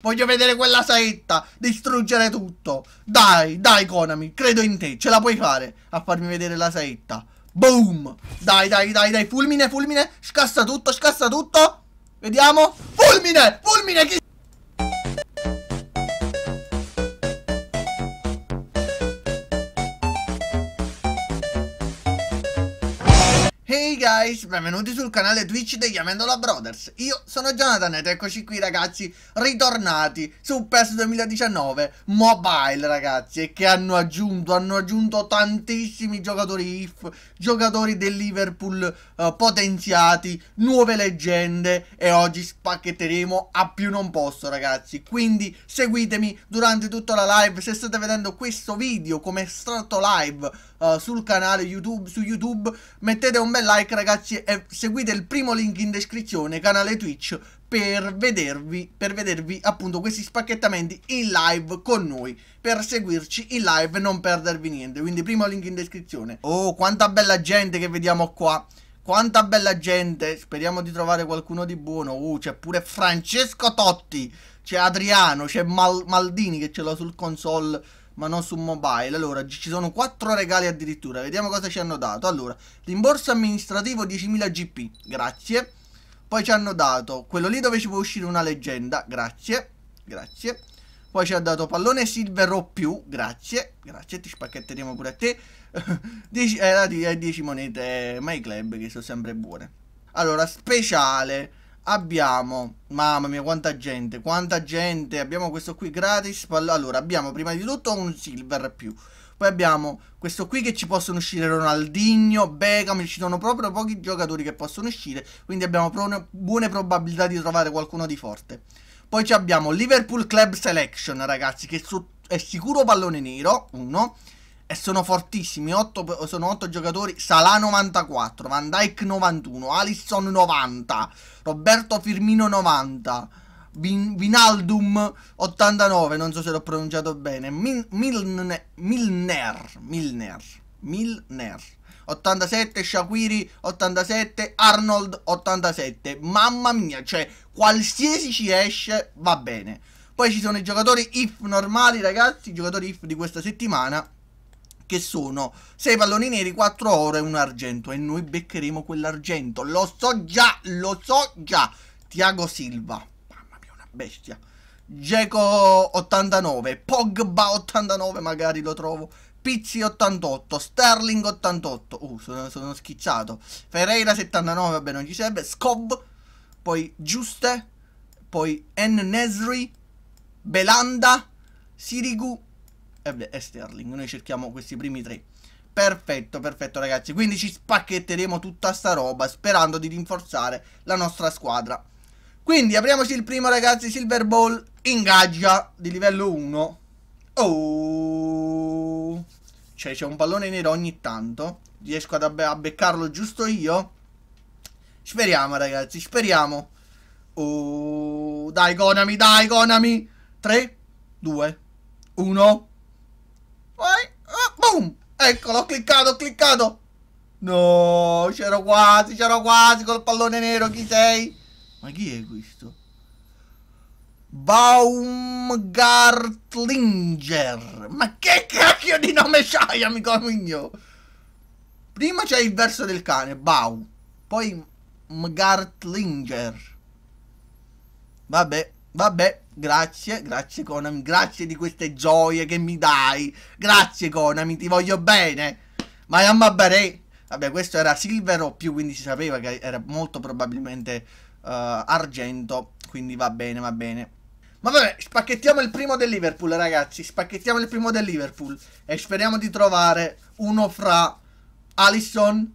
Voglio vedere quella saetta distruggere tutto. Dai, dai Konami, credo in te, ce la puoi fare a farmi vedere la saetta. Boom! Dai, dai, dai, dai, fulmine, fulmine, scassa tutto, scassa tutto. Vediamo. Fulmine, fulmine, chi... Hey guys, benvenuti sul canale Twitch degli Amendola Brothers Io sono Jonathan ed eccoci qui ragazzi, ritornati su PES 2019 Mobile ragazzi E che hanno aggiunto, hanno aggiunto tantissimi giocatori IF Giocatori del Liverpool uh, potenziati, nuove leggende E oggi spacchetteremo a più non posso ragazzi Quindi seguitemi durante tutta la live Se state vedendo questo video come estratto live uh, sul canale YouTube, su YouTube. Mettete un bel like ragazzi e seguite il primo link in descrizione, canale Twitch, per vedervi, per vedervi appunto questi spacchettamenti in live con noi, per seguirci in live e non perdervi niente. Quindi primo link in descrizione. Oh, quanta bella gente che vediamo qua. Quanta bella gente, speriamo di trovare qualcuno di buono. Uh, c'è pure Francesco Totti, c'è Adriano, c'è Mal Maldini che ce l'ho sul console ma non su mobile. Allora, ci sono 4 regali addirittura. Vediamo cosa ci hanno dato. Allora, rimborso amministrativo 10.000 GP, grazie. Poi ci hanno dato quello lì dove ci può uscire una leggenda, grazie, grazie. Poi ci ha dato pallone silver o più, grazie, grazie, ti spacchetteremo pure a te. 10 eh, eh monete, eh, my club che sono sempre buone. Allora, speciale abbiamo mamma mia quanta gente quanta gente abbiamo questo qui gratis allora abbiamo prima di tutto un silver più poi abbiamo questo qui che ci possono uscire Ronaldinho, Beckham, ci sono proprio pochi giocatori che possono uscire, quindi abbiamo pro buone probabilità di trovare qualcuno di forte. Poi abbiamo Liverpool Club Selection, ragazzi, che è sicuro pallone nero, uno, e sono fortissimi, 8, sono 8 giocatori, Salah 94, Van Dijk 91, Alisson 90, Roberto Firmino 90, Vin Vinaldum 89, non so se l'ho pronunciato bene, Mil Milne Milner, Milner, Milner, 87, Shaquiri 87, Arnold 87, mamma mia, cioè qualsiasi ci esce va bene. Poi ci sono i giocatori IF normali ragazzi, i giocatori IF di questa settimana che sono 6 palloni neri, 4 oro e un argento. E noi beccheremo quell'argento. Lo so già, lo so già. Tiago Silva. Mamma mia, una bestia. Geco 89, Pogba 89 magari lo trovo, Pizzi 88, Sterling 88, uh sono, sono schizzato, Ferreira 79 vabbè non ci serve, Scob, poi Giuste, poi N. Nesri, Belanda, Sirigu, e eh, Sterling. Noi cerchiamo questi primi tre. Perfetto, perfetto ragazzi. Quindi ci spacchetteremo tutta sta roba sperando di rinforzare la nostra squadra. Quindi apriamoci il primo ragazzi, Silver Ball, ingaggia di livello 1. Oh! Cioè c'è un pallone nero ogni tanto. Riesco ad abbe a beccarlo giusto io. Speriamo ragazzi, speriamo. Oh, dai Konami, dai Konami. 3, 2, 1. Vai. Ah, boom. Eccolo, ho cliccato, ho cliccato. No, c'ero quasi, c'ero quasi col pallone nero. Chi sei? Ma chi è questo? Baumgartlinger. Ma che cacchio di nome c'hai, amico mio? Prima c'è il verso del cane, Bau. Poi Mgartlinger. Vabbè, vabbè. Grazie, grazie Konami, grazie di queste gioie che mi dai. Grazie Konami, ti voglio bene. Ma Yamma Baré. Vabbè, questo era Silvero più, quindi si sapeva che era molto probabilmente uh, argento. Quindi va bene, va bene. Ma vabbè, spacchettiamo il primo del Liverpool, ragazzi. Spacchettiamo il primo del Liverpool. E speriamo di trovare uno fra Alisson,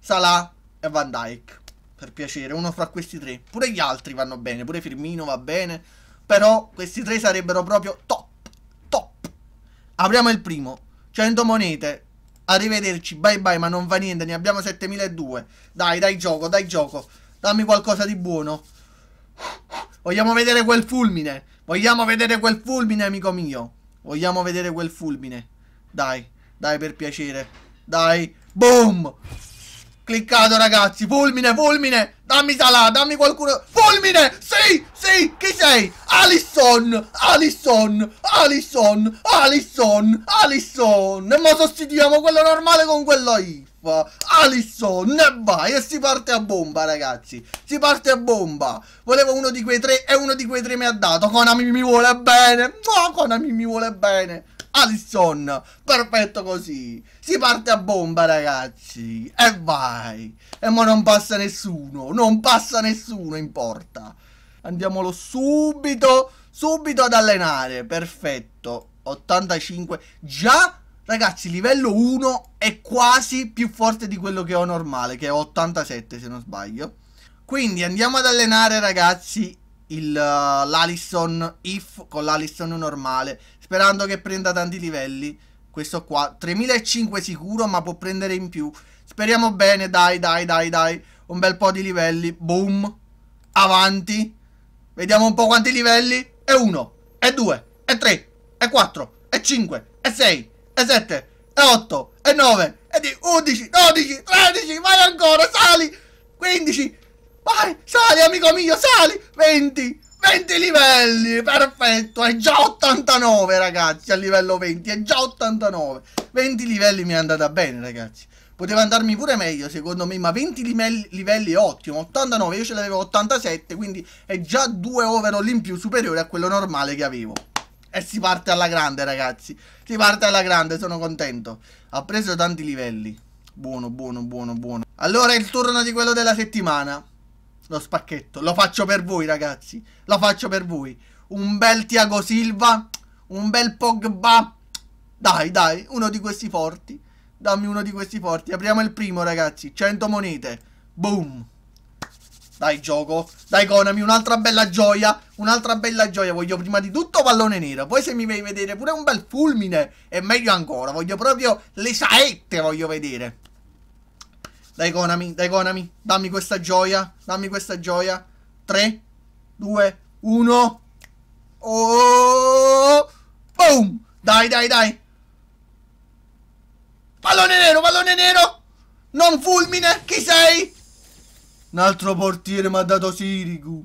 Salah e Van Dyke. Per piacere, uno fra questi tre. Pure gli altri vanno bene, pure Firmino va bene. Però questi tre sarebbero proprio top. Top. Apriamo il primo. 100 monete. Arrivederci. Bye bye, ma non va niente. Ne abbiamo 7200. Dai, dai gioco, dai gioco. Dammi qualcosa di buono. Vogliamo vedere quel fulmine. Vogliamo vedere quel fulmine, amico mio. Vogliamo vedere quel fulmine. Dai, dai per piacere. Dai. Boom. Cliccato ragazzi, fulmine, fulmine Dammi Salà, dammi qualcuno Fulmine, sì, sì, Ok, Alison, Alison, Alison, Alison, Alison. E mo sostituiamo quello normale con quello IF. Alison, e vai, e si parte a bomba ragazzi. Si parte a bomba. Volevo uno di quei tre e uno di quei tre mi ha dato. Konami mi vuole bene. No, Konami mi vuole bene. Alisson, perfetto così. Si parte a bomba, ragazzi. E vai. E mo non passa nessuno, non passa nessuno in porta. Andiamolo subito, subito ad allenare. Perfetto. 85. Già, ragazzi, livello 1 è quasi più forte di quello che ho normale, che è 87 se non sbaglio. Quindi andiamo ad allenare, ragazzi, uh, l'Alison if con l'Alison normale, sperando che prenda tanti livelli. Questo qua, 3.500 sicuro, ma può prendere in più. Speriamo bene, dai, dai, dai, dai. Un bel po' di livelli. Boom. Avanti. Vediamo un po' quanti livelli. E 1, e 2, e 3, e 4, e 5, e 6, e 7, e 8, e 9, e 10, 11, 12, 13, vai ancora, sali! 15, vai, sali amico mio, sali! 20, 20 livelli, perfetto, è già 89 ragazzi, a livello 20, è già 89. 20 livelli mi è andata bene ragazzi. Poteva andarmi pure meglio, secondo me, ma 20 livelli, livelli è ottimo. 89, io ce l'avevo 87, quindi è già due overall in più superiore a quello normale che avevo. E si parte alla grande, ragazzi. Si parte alla grande, sono contento. Ha preso tanti livelli. Buono, buono, buono, buono. Allora è il turno di quello della settimana. Lo spacchetto. Lo faccio per voi, ragazzi. Lo faccio per voi. Un bel Tiago Silva. Un bel Pogba. Dai, dai, uno di questi forti. Dammi uno di questi porti. Apriamo il primo, ragazzi. 100 monete. Boom. Dai, gioco. Dai, Konami, un'altra bella gioia. Un'altra bella gioia. Voglio prima di tutto pallone nero. Poi se mi vedi vedere pure un bel fulmine, è meglio ancora. Voglio proprio le saette, voglio vedere. Dai, Konami, dai, Konami. Dammi questa gioia. Dammi questa gioia. 3, 2, 1. Oh! Boom! Dai, dai, dai. Pallone nero, pallone nero! Non fulmine, chi sei? Un altro portiere mi ha dato Sirigu.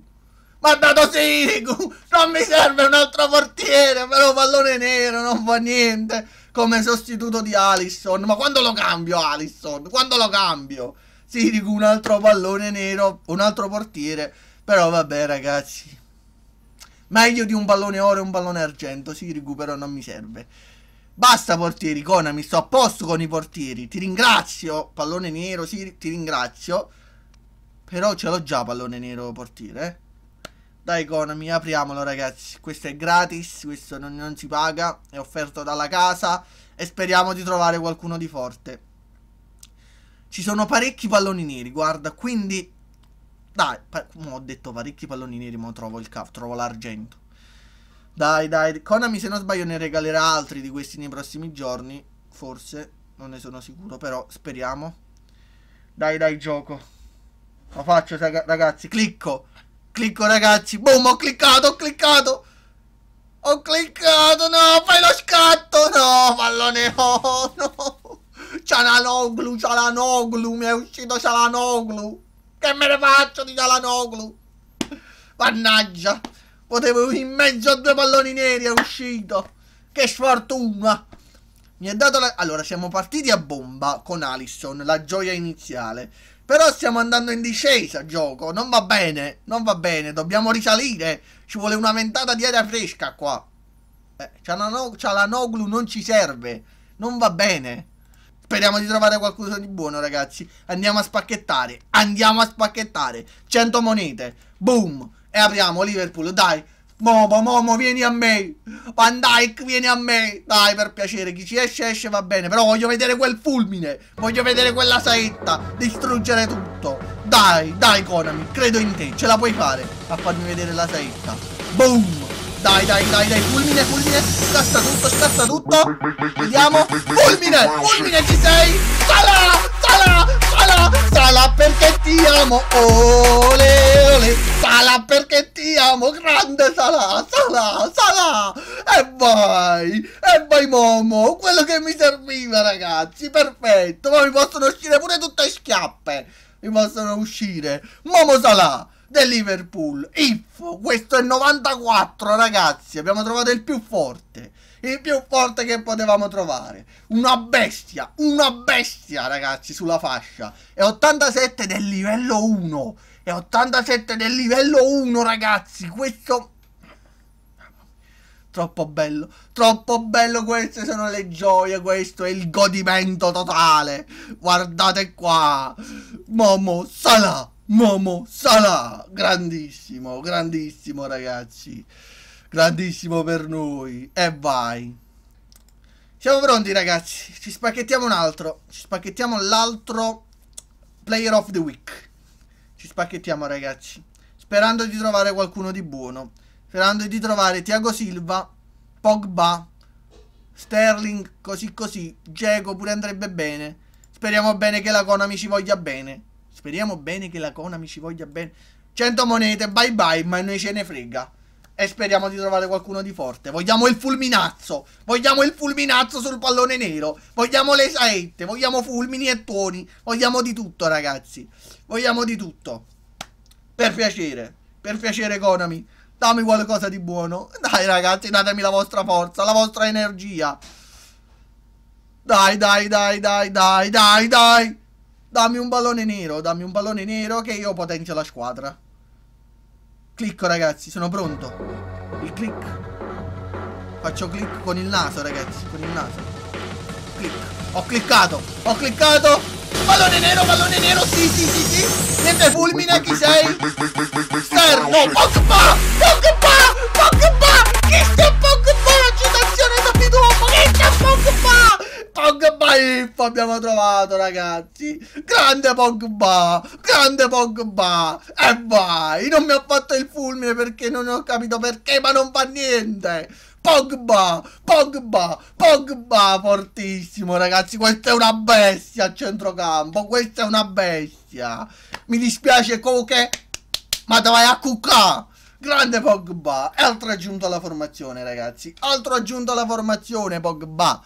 Mi ha dato Sirigu! Non mi serve un altro portiere, però pallone nero non fa niente. Come sostituto di Alisson. Ma quando lo cambio Alisson? Quando lo cambio? Sirigu, un altro pallone nero, un altro portiere. Però vabbè ragazzi. Meglio di un pallone oro e un pallone argento. Sirigu però non mi serve. Basta portieri, Konami, sto a posto con i portieri. Ti ringrazio, pallone nero, sì, ti ringrazio. Però ce l'ho già pallone nero portiere. Eh. Dai Konami, apriamolo ragazzi. Questo è gratis, questo non, non, si paga, è offerto dalla casa e speriamo di trovare qualcuno di forte. Ci sono parecchi palloni neri, guarda, quindi... Dai, ho detto parecchi palloni neri, ma trovo il cap, trovo l'argento. Dai, dai. Konami, se non sbaglio, ne regalerà altri di questi nei prossimi giorni. Forse. Non ne sono sicuro, però speriamo. Dai, dai, gioco. Lo faccio, ragazzi. Clicco. Clicco, ragazzi. Boom, ho cliccato, ho cliccato. Ho cliccato, no, fai lo scatto. No, pallone, oh, no. Cialanoglu, Cialanoglu, mi è uscito Cialanoglu. Che me ne faccio di Cialanoglu? Mannaggia. Potevo in mezzo a due palloni neri, è uscito. Che sfortuna. Mi ha dato la... Allora, siamo partiti a bomba con Alisson, la gioia iniziale. Però stiamo andando in discesa, gioco. Non va bene, non va bene. Dobbiamo risalire. Ci vuole una ventata di aria fresca qua. Eh, Noglu, non ci serve. Non va bene. Speriamo di trovare qualcosa di buono, ragazzi. Andiamo a spacchettare. Andiamo a spacchettare. 100 monete. Boom e apriamo Liverpool, dai. Momo, Momo, vieni a me. Van Dyke, vieni a me. Dai, per piacere, chi ci esce, esce, va bene. Però voglio vedere quel fulmine. Voglio vedere quella saetta. Distruggere tutto. Dai, dai, Konami, credo in te. Ce la puoi fare a farmi vedere la saetta. Boom. Dai, dai, dai, dai, fulmine, fulmine. Scassa tutto, scassa tutto. Vediamo. Fulmine, fulmine, ci sei? Salah! sala perché ti amo, ole ole, sala perché ti amo, grande sala, sala, sala, e vai, e vai momo, quello che mi serviva ragazzi, perfetto, ma mi possono uscire pure tutte schiappe, mi possono uscire, momo sala, del Liverpool, if, questo è 94 ragazzi, abbiamo trovato il più forte, il più forte che potevamo trovare. Una bestia, una bestia ragazzi sulla fascia. E 87 del livello 1. E 87 del livello 1 ragazzi. Questo... Troppo bello, troppo bello, queste sono le gioie, questo è il godimento totale. Guardate qua, Momo Salah. Momo Salah, grandissimo, grandissimo ragazzi. Grandissimo per noi. E vai. Siamo pronti ragazzi. Ci spacchettiamo un altro. Ci spacchettiamo l'altro player of the week. Ci spacchettiamo ragazzi. Sperando di trovare qualcuno di buono. Sperando di trovare Tiago Silva, Pogba, Sterling, così così. Geco pure andrebbe bene. Speriamo bene che la Konami ci voglia bene. Speriamo bene che la Konami ci voglia bene. 100 monete, bye bye, ma noi ce ne frega. E speriamo di trovare qualcuno di forte. Vogliamo il fulminazzo. Vogliamo il fulminazzo sul pallone nero. Vogliamo le saette. Vogliamo fulmini e tuoni. Vogliamo di tutto, ragazzi. Vogliamo di tutto. Per piacere. Per piacere, Konami. Dammi qualcosa di buono. Dai, ragazzi, datemi la vostra forza, la vostra energia. Dai, dai, dai, dai, dai, dai, dai. Dammi un pallone nero, dammi un pallone nero che io potenzio la squadra. Clicco ragazzi, sono pronto. Il click. Faccio click con il naso ragazzi, con il naso. Click. Ho cliccato, ho cliccato. Pallone nero, pallone nero, sì, sì, sì, sì. Niente fulmine, chi sei? Star, no, Pogba, Pogba. Pogba Info abbiamo trovato ragazzi Grande Pogba Grande Pogba E vai Non mi ha fatto il fulmine perché non ho capito perché ma non fa niente Pogba, Pogba, Pogba fortissimo ragazzi, questa è una bestia a centrocampo, questa è una bestia. Mi dispiace Koke, ma te a cuccà. Grande Pogba, altro aggiunto alla formazione ragazzi, altro aggiunto alla formazione Pogba.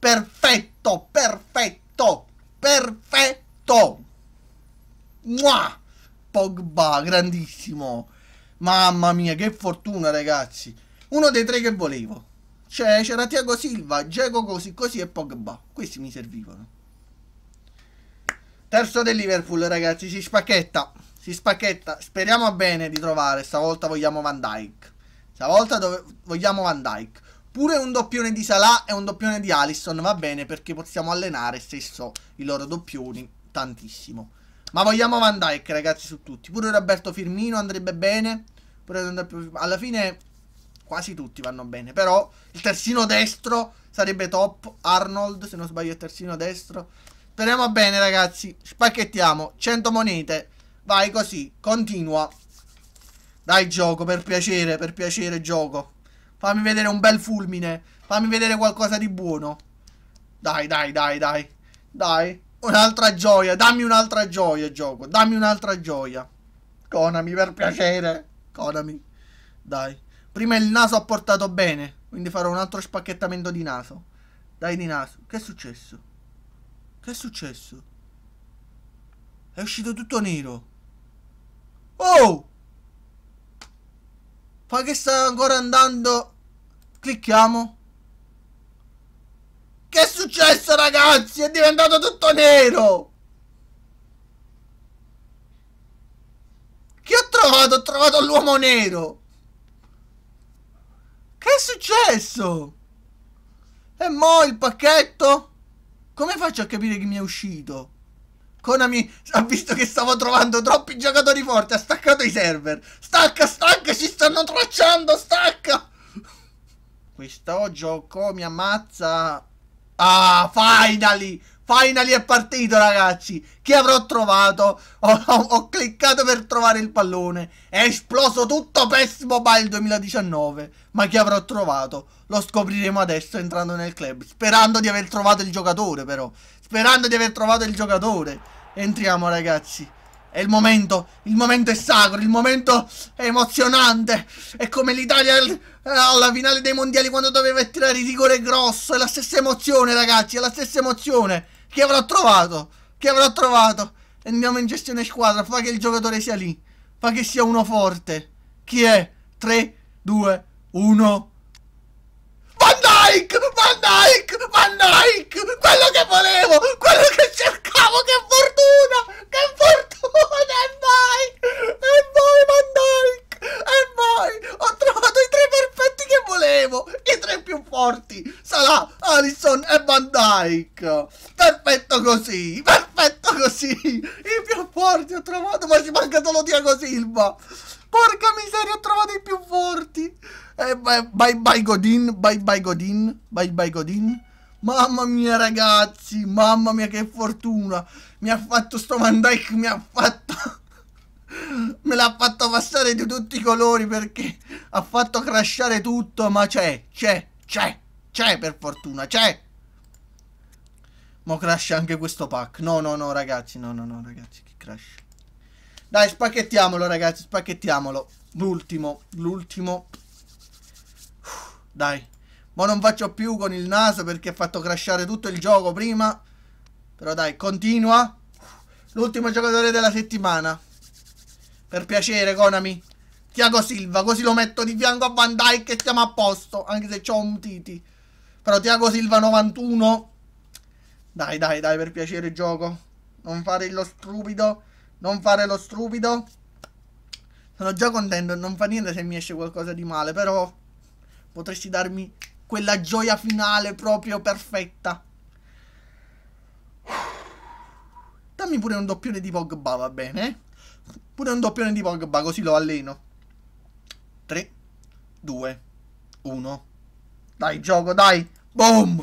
Perfetto, perfetto, perfetto. Mua! Pogba, grandissimo. Mamma mia, che fortuna, ragazzi. Uno dei tre che volevo. Cioè, c'era Tiago Silva, Geco così così e Pogba. Questi mi servivano. Terzo del Liverpool, ragazzi, si spacchetta. Si spacchetta. Speriamo bene di trovare. Stavolta vogliamo Van Dyke. Stavolta vogliamo Van Dyke. Pure un doppione di Salah e un doppione di Allison va bene perché possiamo allenare stesso i loro doppioni tantissimo. Ma vogliamo Van Dyke, ragazzi su tutti. Pure Roberto Firmino andrebbe bene. Pure alla fine quasi tutti vanno bene. Però il terzino destro sarebbe top. Arnold se non sbaglio il terzino destro. Speriamo bene ragazzi. Spacchettiamo. 100 monete. Vai così. Continua. Dai gioco per piacere. Per piacere gioco. Fammi vedere un bel fulmine. Fammi vedere qualcosa di buono. Dai, dai, dai, dai. Dai. Un'altra gioia. Dammi un'altra gioia, gioco. Dammi un'altra gioia. Conami, per piacere. Conami. Dai. Prima il naso ha portato bene. Quindi farò un altro spacchettamento di naso. Dai di naso. Che è successo? Che è successo? È uscito tutto nero. Oh! fa che sta ancora andando clicchiamo che è successo ragazzi è diventato tutto nero che ho trovato ho trovato l'uomo nero che è successo e mo il pacchetto come faccio a capire chi mi è uscito Konami ha visto che stavo trovando troppi giocatori forti, ha staccato i server. Stacca, stacca, ci stanno tracciando, stacca! Questo gioco mi ammazza. Ah, finally! Finally è partito, ragazzi! Chi avrò trovato? Ho, ho, ho cliccato per trovare il pallone. È esploso tutto PES Mobile 2019. Ma chi avrò trovato? Lo scopriremo adesso entrando nel club. Sperando di aver trovato il giocatore, però sperando di aver trovato il giocatore. Entriamo ragazzi. È il momento, il momento è sacro, il momento è emozionante. È come l'Italia alla finale dei mondiali quando doveva tirare il rigore grosso. È la stessa emozione ragazzi, è la stessa emozione. Chi avrà trovato? Chi avrà trovato? Andiamo in gestione squadra, fa che il giocatore sia lì. Fa che sia uno forte. Chi è? 3, 2, 1. Nike, ma Nike, ma Nike, quello che volevo, quello che cercavo, che fortuna, che fortuna, e vai, e vai, ma Nike, e vai, ho trovato i tre perfetti che volevo, i tre più forti, Sarà Alison e Van Dyke, perfetto così, perfetto così, i più forti ho trovato, ma ci manca solo Diego Silva, porca miseria, ho trovato i più forti, eh, bye bye Godin, bye bye Godin, bye bye Godin. Mamma mia ragazzi, mamma mia che fortuna. Mi ha fatto sto Van Dyke, mi ha fatto... me l'ha fatto passare di tutti i colori perché ha fatto crashare tutto, ma c'è, c'è, c'è, c'è per fortuna, c'è. Mo crash anche questo pack. No, no, no ragazzi, no, no, no ragazzi, che crash. Dai, spacchettiamolo ragazzi, spacchettiamolo. L'ultimo, l'ultimo. Dai. Ma non faccio più con il naso perché ha fatto crashare tutto il gioco prima. Però dai, continua. L'ultimo giocatore della settimana. Per piacere, Konami. Tiago Silva, così lo metto di fianco a Van Dyke e stiamo a posto. Anche se c'ho un Titi. Però Tiago Silva 91. Dai, dai, dai, per piacere, gioco. Non fare lo stupido. Non fare lo stupido. Sono già contento, non fa niente se mi esce qualcosa di male, però potresti darmi quella gioia finale proprio perfetta. Dammi pure un doppione di Pogba, va bene? Pure un doppione di Pogba, così lo alleno. 3, 2, 1. Dai, gioco, dai. Boom!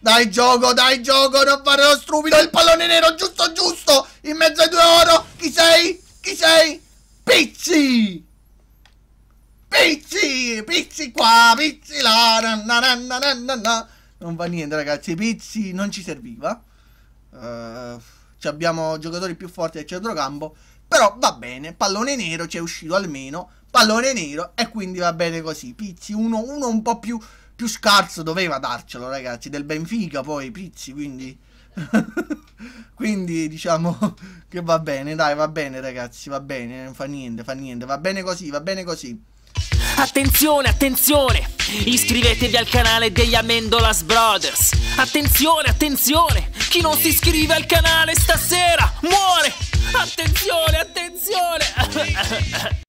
Dai gioco, dai gioco, non fare lo stupido, il pallone nero, giusto, giusto, in mezzo ai due oro, chi sei? Chi sei? Pizzi! Pizzi, pizzi qua, pizzi là, na na na na na Non va niente ragazzi, pizzi non ci serviva. Uh, abbiamo giocatori più forti del centrocampo, però va bene, pallone nero ci è uscito almeno, pallone nero e quindi va bene così. Pizzi, uno, uno un po' più, più scarso doveva darcelo ragazzi, del Benfica poi Pizzi, quindi... quindi diciamo che va bene, dai, va bene ragazzi, va bene, non fa niente, fa niente, va bene così, va bene così. Attenzione, attenzione! Iscrivetevi al canale degli Amendolas Brothers. Attenzione, attenzione! Chi non si iscrive al canale stasera muore! Attenzione, attenzione!